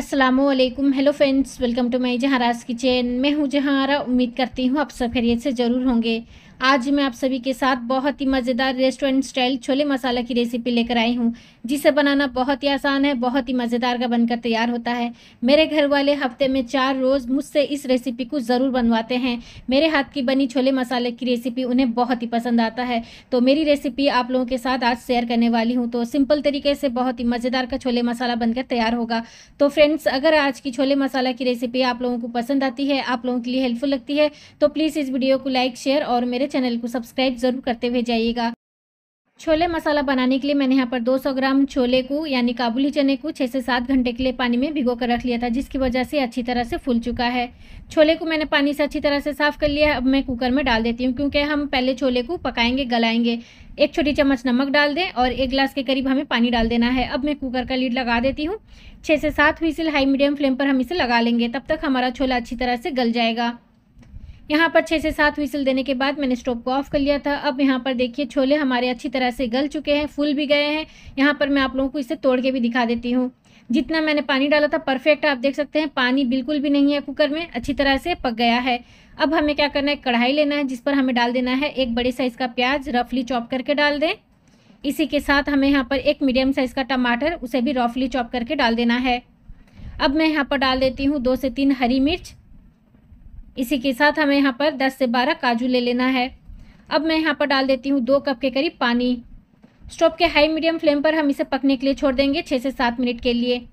Aslam hello friends welcome to my जहाराज kitchen मैं हूँ जहारा उम्मीद करती हूँ आप सब खैरियत से ज़रूर होंगे आज मैं आप सभी के साथ बहुत ही मज़ेदार रेस्टोरेंट स्टाइल छोले मसाला की रेसिपी लेकर आई हूँ जिसे बनाना बहुत ही आसान है बहुत ही मज़ेदार का बनकर तैयार होता है मेरे घर वाले हफ्ते में चार रोज़ मुझसे इस रेसिपी को ज़रूर बनवाते हैं मेरे हाथ की बनी छोले मसाले की रेसिपी उन्हें बहुत ही पसंद आता है तो मेरी रेसिपी आप लोगों के साथ आज शेयर करने वाली हूँ तो सिंपल तरीके से बहुत ही मज़ेदार का छोले मसाला बनकर तैयार होगा तो फ्रेंड्स अगर आज की छोले मसाला की रेसिपी आप लोगों को पसंद आती है आप लोगों के लिए हेल्पफुल लगती है तो प्लीज़ इस वीडियो को लाइक शेयर और मेरे मेरे चैनल को सब्सक्राइब ज़रूर करते हुए जाइएगा छोले मसाला बनाने के लिए मैंने यहाँ पर 200 ग्राम छोले को यानी काबुली चने को छः से सात घंटे के लिए पानी में भिगो कर रख लिया था जिसकी वजह से अच्छी तरह से फूल चुका है छोले को मैंने पानी से अच्छी तरह से साफ़ कर लिया है अब मैं कुकर में डाल देती हूँ क्योंकि हम पहले छोले को पकाएंगे गलाएंगे एक छोटी चम्मच नमक डाल दें और एक गिलास के करीब हमें पानी डाल देना है अब मैं कुकर का लीड लगा देती हूँ छः से सात हुई हाई मीडियम फ्लेम पर हम इसे लगा लेंगे तब तक हमारा छोला अच्छी तरह से गल जाएगा यहाँ पर छः से सात विसल देने के बाद मैंने स्टोव को ऑफ कर लिया था अब यहाँ पर देखिए छोले हमारे अच्छी तरह से गल चुके हैं फूल भी गए हैं यहाँ पर मैं आप लोगों को इसे तोड़ के भी दिखा देती हूँ जितना मैंने पानी डाला था परफेक्ट आप देख सकते हैं पानी बिल्कुल भी नहीं है कुकर में अच्छी तरह से पक गया है अब हमें क्या करना है कढ़ाई लेना है जिस पर हमें डाल देना है एक बड़े साइज़ का प्याज रफली चॉप करके डाल दें इसी के साथ हमें यहाँ पर एक मीडियम साइज़ का टमाटर उसे भी रफली चॉप करके डाल देना है अब मैं यहाँ पर डाल देती हूँ दो से तीन हरी मिर्च इसी के साथ हमें यहाँ पर 10 से 12 काजू ले लेना है अब मैं यहाँ पर डाल देती हूँ दो कप के करीब पानी स्टोव के हाई मीडियम फ्लेम पर हम इसे पकने के लिए छोड़ देंगे छः से सात मिनट के लिए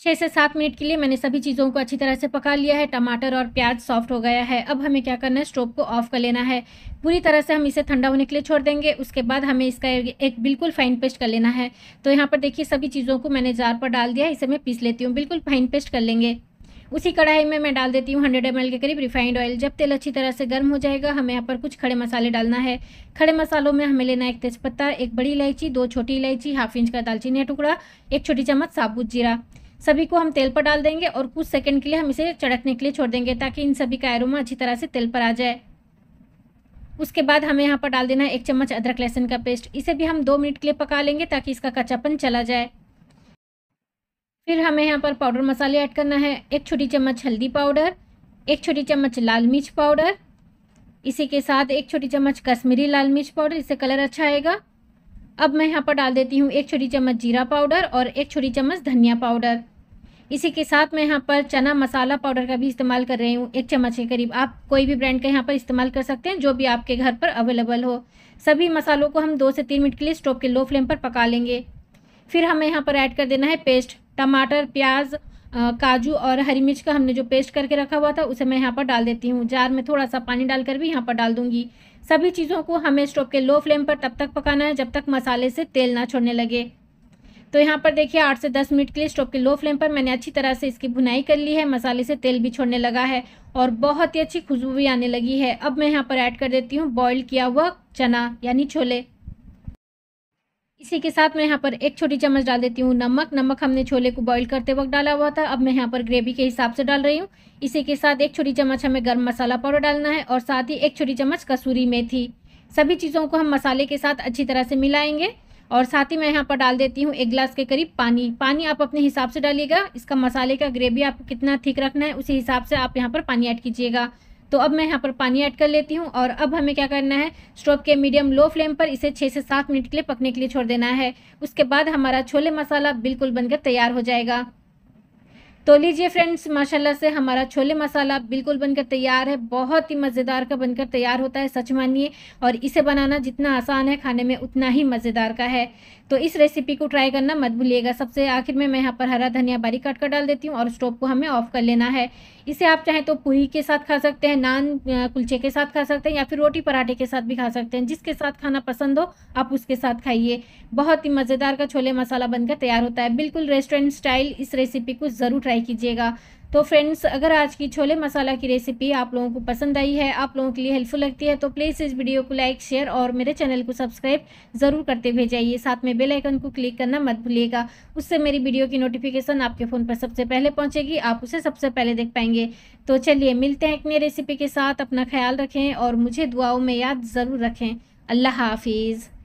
छः से सात मिनट के लिए मैंने सभी चीज़ों को अच्छी तरह से पका लिया है टमाटर और प्याज सॉफ्ट हो गया है अब हमें क्या करना है स्टोव को ऑफ कर लेना है पूरी तरह से हम इसे ठंडा होने के लिए छोड़ देंगे उसके बाद हमें इसका एक बिल्कुल फाइन पेस्ट कर लेना है तो यहाँ पर देखिए सभी चीज़ों को मैंने जार पर डाल दिया इसे मैं पीस लेती हूँ बिल्कुल फाइन पेस्ट कर लेंगे उसी कढ़ाई में मैं डाल देती हूँ हंड्रेड एम के करीब रिफाइंड ऑयल जब तेल अच्छी तरह से गर्म हो जाएगा हमें यहाँ पर कुछ खड़े मसाले डालना है खड़े मसालों में हमें लेना है एक तेज़पत्ता एक बड़ी इलायची दो छोटी इलायची हाफ इंच का दालचीनी टुकड़ा एक छोटी चम्मच साबुत जीरा सभी को हम तेल पर डाल देंगे और कुछ सेकंड के लिए हम इसे चढ़कने के लिए छोड़ देंगे ताकि इन सभी का एरोमा अच्छी तरह से तेल पर आ जाए उसके बाद हमें यहाँ पर डाल देना है एक चम्मच अदरक लहसुन का पेस्ट इसे भी हम दो मिनट के लिए पका लेंगे ताकि इसका कच्चापन चला जाए फिर हमें यहाँ पर पाउडर मसाले ऐड करना है एक छोटी चम्मच हल्दी पाउडर एक छोटी चम्मच लाल मिर्च पाउडर इसी के साथ एक छोटी चम्मच कश्मीरी लाल मिर्च पाउडर इससे कलर अच्छा आएगा अब मैं यहाँ पर डाल देती हूँ एक छोटी चम्मच जीरा पाउडर और एक छोटी चम्मच धनिया पाउडर इसी के साथ मैं यहाँ पर चना मसाला पाउडर का भी इस्तेमाल कर रही हूँ एक चम्मच के करीब आप कोई भी ब्रांड का यहाँ पर इस्तेमाल कर सकते हैं जो भी आपके घर पर अवेलेबल हो सभी मसालों को हम दो से तीन मिनट के लिए स्टोव के लो फ्लेम पर पका लेंगे फिर हमें यहाँ पर ऐड कर देना है पेस्ट टमाटर प्याज काजू और हरी मिर्च का हमने जो पेस्ट करके रखा हुआ था उसे मैं यहाँ पर डाल देती हूँ जार में थोड़ा सा पानी डालकर भी यहाँ पर डाल दूंगी सभी चीज़ों को हमें स्टोव के लो फ्लेम पर तब तक पकाना है जब तक मसाले से तेल ना छोड़ने लगे तो यहाँ पर देखिए आठ से दस मिनट के लिए स्टोव के लो फ्लेम पर मैंने अच्छी तरह से इसकी भुनाई कर ली है मसाले से तेल भी छोड़ने लगा है और बहुत ही अच्छी खुशबू भी आने लगी है अब मैं यहाँ पर ऐड कर देती हूँ बॉयल किया हुआ चना यानी छोले इसी के साथ मैं यहाँ पर एक छोटी चम्मच डाल देती हूँ नमक नमक हमने छोले को बॉईल करते वक्त डाला हुआ था अब मैं यहाँ पर ग्रेवी के हिसाब से डाल रही हूँ इसी के साथ एक छोटी चम्मच हमें गर्म मसाला पाउडर डालना है और साथ ही एक छोटी चम्मच कसूरी मेथी सभी चीज़ों को हम मसाले के साथ अच्छी तरह से मिलाएंगे और साथ ही मैं यहाँ पर डाल देती हूँ एक गिलास के करीब पानी पानी आप अपने हिसाब से डालिएगा इसका मसाले का ग्रेवी आपको कितना ठीक रखना है उसी हिसाब से आप यहाँ पर पानी ऐड कीजिएगा तो अब मैं यहाँ पर पानी ऐड कर लेती हूँ और अब हमें क्या करना है स्टोव के मीडियम लो फ्लेम पर इसे छः से सात मिनट के लिए पकने के लिए छोड़ देना है उसके बाद हमारा छोले मसाला बिल्कुल बनकर तैयार हो जाएगा तो लीजिए फ्रेंड्स माशाल्लाह से हमारा छोले मसाला बिल्कुल बनकर तैयार है बहुत ही मज़ेदार का बनकर तैयार होता है सच मानिए और इसे बनाना जितना आसान है खाने में उतना ही मज़ेदार का है तो इस रेसिपी को ट्राई करना मत भूलिएगा सबसे आखिर में मैं यहाँ पर हरा धनिया बारीक काट कर डाल देती हूँ और स्टोव को हमें ऑफ़ कर लेना है इसे आप चाहें तो पूरी के साथ खा सकते हैं नान कुलचे के साथ खा सकते हैं या फिर रोटी पराठे के साथ भी खा सकते हैं जिसके साथ खाना पसंद हो आप उसके साथ खाइए बहुत ही मज़ेदार का छोले मसाला बनकर तैयार होता है बिल्कुल रेस्टोरेंट स्टाइल इस रेसिपी को ज़रूर ट्राई ट्राई कीजिएगा तो फ्रेंड्स अगर आज की छोले मसाला की रेसिपी आप लोगों को पसंद आई है आप लोगों के लिए हेल्पफुल लगती है तो प्लीज़ इस वीडियो को लाइक शेयर और मेरे चैनल को सब्सक्राइब ज़रूर करते भेजाइए साथ में बेल आइकन को क्लिक करना मत भूलिएगा उससे मेरी वीडियो की नोटिफिकेशन आपके फ़ोन पर सबसे पहले पहुँचेगी आप उसे सबसे पहले देख पाएंगे तो चलिए मिलते हैं एक नई रेसिपी के साथ अपना ख्याल रखें और मुझे दुआओं में याद ज़रूर रखें अल्लाह हाफिज़